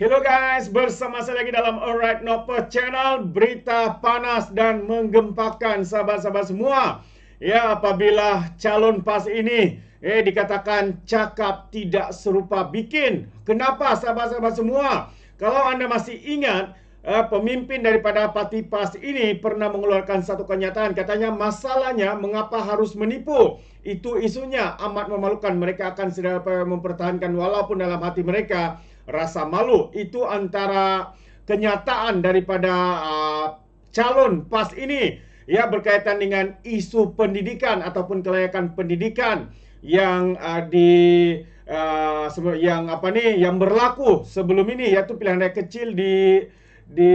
Hello guys, bersama saya lagi dalam Alright Nopo Channel Berita panas dan menggempakan sahabat-sahabat semua Ya, apabila calon PAS ini eh dikatakan cakap tidak serupa bikin Kenapa sahabat-sahabat semua? Kalau anda masih ingat eh, pemimpin daripada parti PAS ini pernah mengeluarkan satu kenyataan Katanya masalahnya mengapa harus menipu Itu isunya amat memalukan mereka akan sedang mempertahankan walaupun dalam hati mereka rasa malu. Itu antara kenyataan daripada uh, calon PAS ini ya berkaitan dengan isu pendidikan ataupun kelayakan pendidikan yang uh, di uh, yang apa nih yang berlaku sebelum ini yaitu pilihan raya kecil di di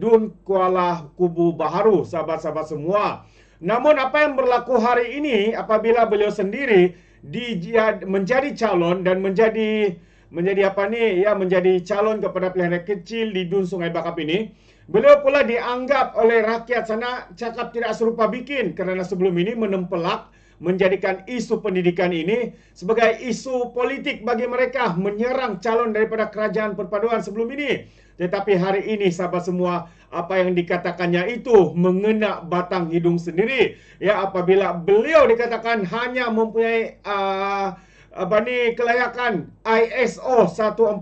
Dun Kuala Kubu Baharu sahabat-sahabat semua. Namun apa yang berlaku hari ini apabila beliau sendiri di, ya, menjadi calon dan menjadi uh, menjadi apa ni ya menjadi calon kepada pilihan yang kecil di Dun Sungai Bakap ini beliau pula dianggap oleh rakyat sana cakap tidak serupa bikin kerana sebelum ini menempelak menjadikan isu pendidikan ini sebagai isu politik bagi mereka menyerang calon daripada kerajaan perpaduan sebelum ini tetapi hari ini sahabat semua apa yang dikatakannya itu mengena batang hidung sendiri ya apabila beliau dikatakan hanya mempunyai uh, apa ni Kelayakan ISO 14001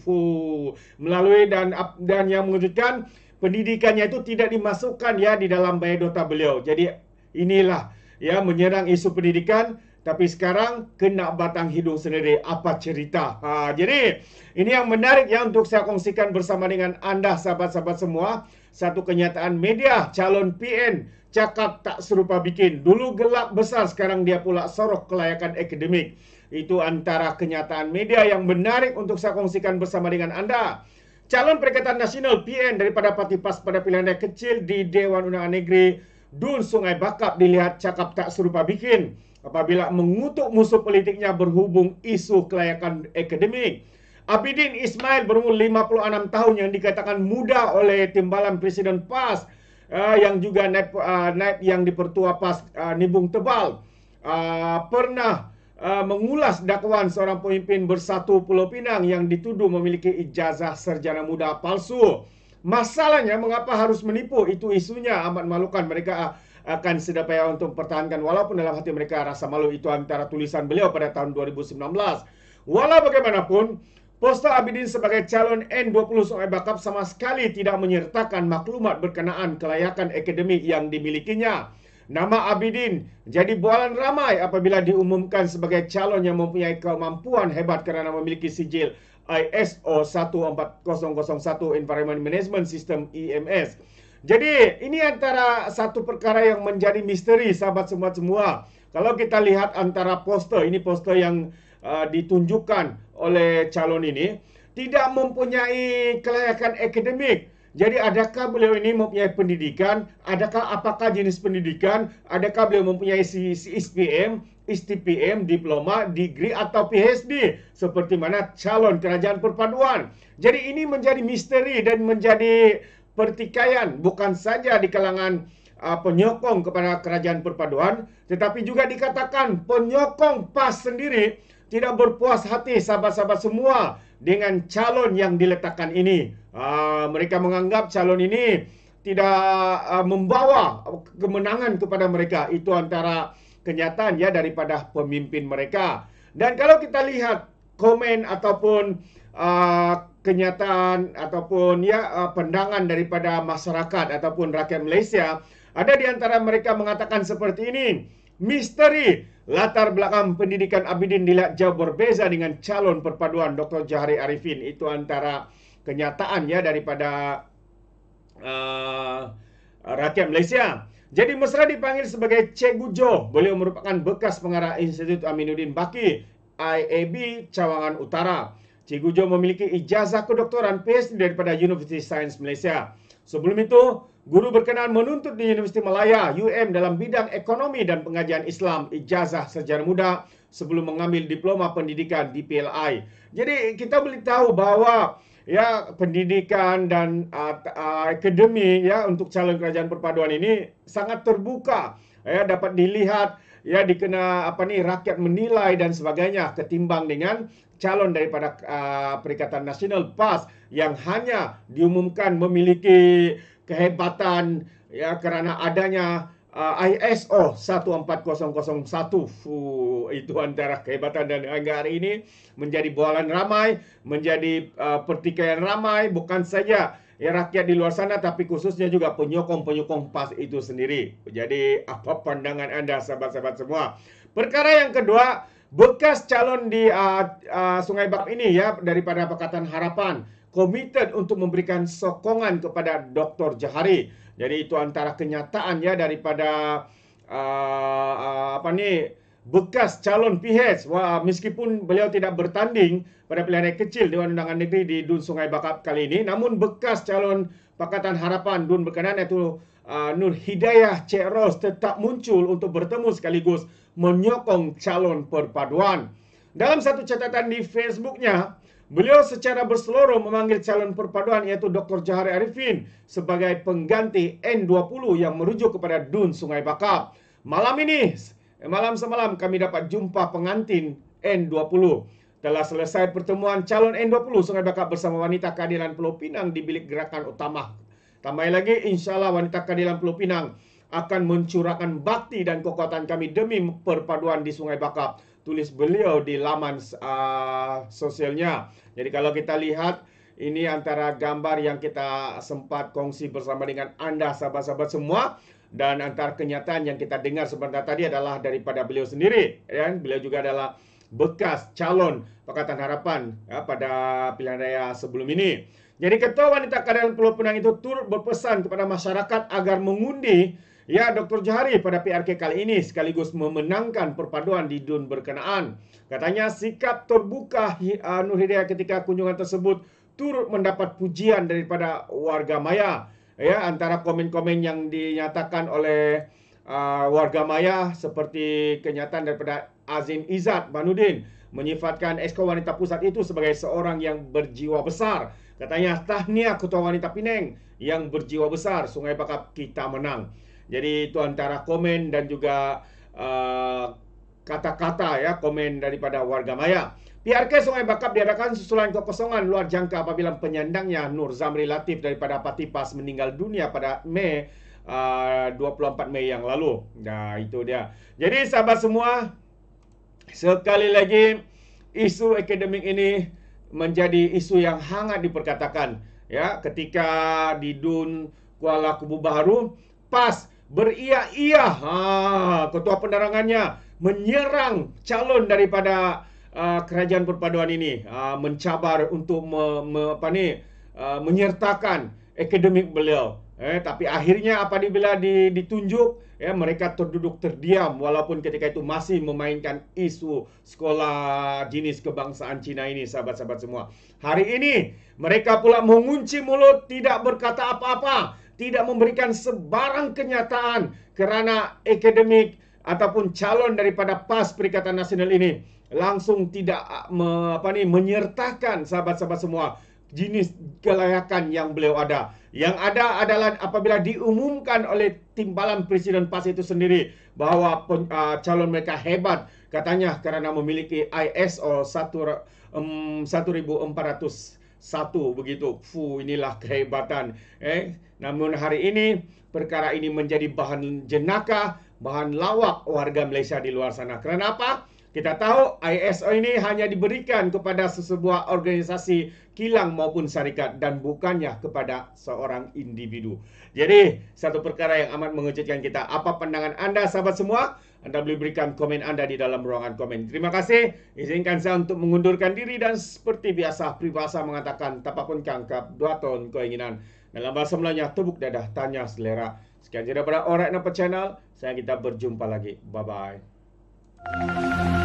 fu melalui dan dan yang mengejutkan pendidikannya itu tidak dimasukkan ya di dalam biodata beliau. Jadi inilah ya menyerang isu pendidikan tapi sekarang kena batang hidung sendiri apa cerita. Ha, jadi ini yang menarik ya untuk saya kongsikan bersama dengan anda sahabat-sahabat semua satu kenyataan media calon PN cakap tak serupa bikin. Dulu gelap besar, sekarang dia pula sorok kelayakan akademik. Itu antara kenyataan media yang menarik untuk saya kongsikan bersama dengan anda. Calon Perikatan Nasional PN daripada parti PAS pada pilihan daya kecil di Dewan Undangan Negeri Dun Sungai Bakap dilihat cakap tak serupa bikin apabila mengutuk musuh politiknya berhubung isu kelayakan akademik. Abidin Ismail berumur 56 tahun yang dikatakan muda oleh timbalan Presiden PAS uh, yang juga naib, uh, naib yang dipertua PAS uh, Nibung Tebal uh, pernah Uh, mengulas dakwaan seorang pemimpin bersatu Pulau Pinang yang dituduh memiliki ijazah sarjana muda palsu. Masalahnya mengapa harus menipu itu isunya amat malukan mereka uh, akan sedap payah untuk pertahankan walaupun dalam hati mereka rasa malu itu antara tulisan beliau pada tahun 2019. Walau bagaimanapun Poster Abidin sebagai calon N20 Sungai Bakap sama sekali tidak menyertakan maklumat berkenaan kelayakan akademik yang dimilikinya. Nama Abidin jadi bualan ramai apabila diumumkan sebagai calon yang mempunyai kemampuan hebat kerana memiliki sijil ISO 14001 Environment Management System EMS. Jadi ini antara satu perkara yang menjadi misteri sahabat semua semua. Kalau kita lihat antara poster, ini poster yang uh, ditunjukkan oleh calon ini tidak mempunyai kelayakan akademik. Jadi adakah beliau ini mempunyai pendidikan? Adakah apakah jenis pendidikan? Adakah beliau mempunyai SPM, STPM, diploma, degree atau PhD seperti mana calon kerajaan perpaduan? Jadi ini menjadi misteri dan menjadi pertikaian bukan saja di kalangan uh, penyokong kepada kerajaan perpaduan tetapi juga dikatakan penyokong PAS sendiri tidak berpuas hati sahabat-sahabat semua dengan calon yang diletakkan ini. Uh, mereka menganggap calon ini tidak uh, membawa kemenangan kepada mereka. Itu antara kenyataan ya daripada pemimpin mereka. Dan kalau kita lihat komen ataupun uh, kenyataan ataupun ya uh, pandangan daripada masyarakat ataupun rakyat Malaysia, ada di antara mereka mengatakan seperti ini. Misteri Latar belakang pendidikan Abidin dilihat jauh berbeza dengan calon perpaduan Dr. Jahari Arifin. Itu antara kenyataan ya daripada uh, rakyat Malaysia. Jadi mesra dipanggil sebagai Cikgu Joe. Beliau merupakan bekas pengarah Institut Aminuddin Baki, IAB Cawangan Utara. Cikgu Joe memiliki ijazah kedoktoran PhD daripada University Science Malaysia. Sebelum itu, Guru berkenan menuntut di Universiti Malaya UM dalam bidang ekonomi dan pengajian Islam ijazah sejarah muda sebelum mengambil diploma pendidikan di PLI. Jadi kita boleh tahu bahawa ya pendidikan dan uh, uh, akademi ya untuk calon kerajaan perpaduan ini sangat terbuka ya dapat dilihat ya dikena apa nih rakyat menilai dan sebagainya ketimbang dengan calon daripada uh, Perikatan Nasional PAS yang hanya diumumkan memiliki kehebatan ya kerana adanya uh, ISO 14001 Fu, itu antara kehebatan dan hingga hari ini menjadi bualan ramai menjadi uh, pertikaian ramai bukan saja ya rakyat di luar sana tapi khususnya juga penyokong-penyokong PAS itu sendiri. Jadi apa pandangan Anda sahabat-sahabat semua? Perkara yang kedua, bekas calon di uh, uh, Sungai Bab ini ya daripada Pakatan Harapan komited untuk memberikan sokongan kepada Dr. Jahari. Jadi itu antara kenyataan ya daripada uh, uh, apa ni bekas calon PH Wah, meskipun beliau tidak bertanding pada pilihan kecil Dewan Undangan Negeri di Dun Sungai Bakap kali ini namun bekas calon Pakatan Harapan Dun berkenaan iaitu uh, Nur Hidayah Cek Ros tetap muncul untuk bertemu sekaligus menyokong calon perpaduan. Dalam satu catatan di Facebooknya, beliau secara berseluruh memanggil calon perpaduan iaitu Dr. Jahari Arifin sebagai pengganti N20 yang merujuk kepada Dun Sungai Bakap. Malam ini, malam semalam kami dapat jumpa pengantin N20. Telah selesai pertemuan calon N20 Sungai Bakap bersama wanita keadilan Pulau Pinang di bilik gerakan utama. Tambah lagi, insya Allah wanita keadilan Pulau Pinang akan mencurahkan bakti dan kekuatan kami demi perpaduan di Sungai Bakap. tulis beliau di laman uh, sosialnya. Jadi kalau kita lihat ini antara gambar yang kita sempat kongsi bersama dengan Anda sahabat-sahabat semua dan antara kenyataan yang kita dengar sebentar tadi adalah daripada beliau sendiri dan ya. beliau juga adalah bekas calon Pakatan Harapan ya, pada pilihan raya sebelum ini. Jadi Ketua Wanita Kadal Pulau Pinang itu turut berpesan kepada masyarakat agar mengundi Ya, Dr. Johari pada PRK kali ini sekaligus memenangkan perpaduan di Dun berkenaan. Katanya sikap terbuka uh, Nur Hidayah ketika kunjungan tersebut turut mendapat pujian daripada warga maya. Ya, antara komen-komen yang dinyatakan oleh uh, warga maya seperti kenyataan daripada Azim Izat Banudin menyifatkan Esko Wanita Pusat itu sebagai seorang yang berjiwa besar. Katanya, tahniah Ketua Wanita Pineng yang berjiwa besar, Sungai Bakap kita menang. Jadi itu antara komen dan juga uh, kata-kata ya komen daripada warga maya. PRK Sungai Bakap diadakan susulan kekosongan luar jangka apabila penyandangnya Nur Zamri Latif daripada Patipas meninggal dunia pada Mei uh, 24 Mei yang lalu. Nah, itu dia. Jadi sahabat semua, sekali lagi isu akademik ini menjadi isu yang hangat diperkatakan ya ketika di Dun Kuala Kubu Baharu pas beriah-iah ha ketua penerangannya menyerang calon daripada uh, kerajaan perpaduan ini uh, mencabar untuk me, me, apa ni uh, menyertakan akademik beliau eh tapi akhirnya apabila di, ditunjuk ya eh, mereka terduduk terdiam walaupun ketika itu masih memainkan isu sekolah jenis kebangsaan Cina ini sahabat-sahabat semua hari ini mereka pula mengunci mulut tidak berkata apa-apa tidak memberikan sebarang kenyataan kerana akademik ataupun calon daripada PAS Perikatan Nasional ini langsung tidak ah, me, apa ni menyertakan sahabat-sahabat semua jenis kelayakan yang beliau ada. Yang ada adalah apabila diumumkan oleh timbalan presiden PAS itu sendiri bahawa pen, uh, calon mereka hebat katanya kerana memiliki ISO 1 um, 1400 satu begitu. Fu inilah kehebatan. Eh, namun hari ini perkara ini menjadi bahan jenaka, bahan lawak warga Malaysia di luar sana. Kerana apa? Kita tahu ISO ini hanya diberikan kepada sesebuah organisasi kilang maupun syarikat dan bukannya kepada seorang individu. Jadi, satu perkara yang amat mengejutkan kita. Apa pandangan anda, sahabat semua? Anda boleh berikan komen anda di dalam ruangan komen. Terima kasih. Izinkan saya untuk mengundurkan diri dan seperti biasa, peribahasa mengatakan tapakun kangkap dua tahun keinginan. Dalam bahasa Melayu, tubuk dadah, tanya selera. Sekian pada orang yang channel. Saya kita berjumpa lagi. Bye-bye.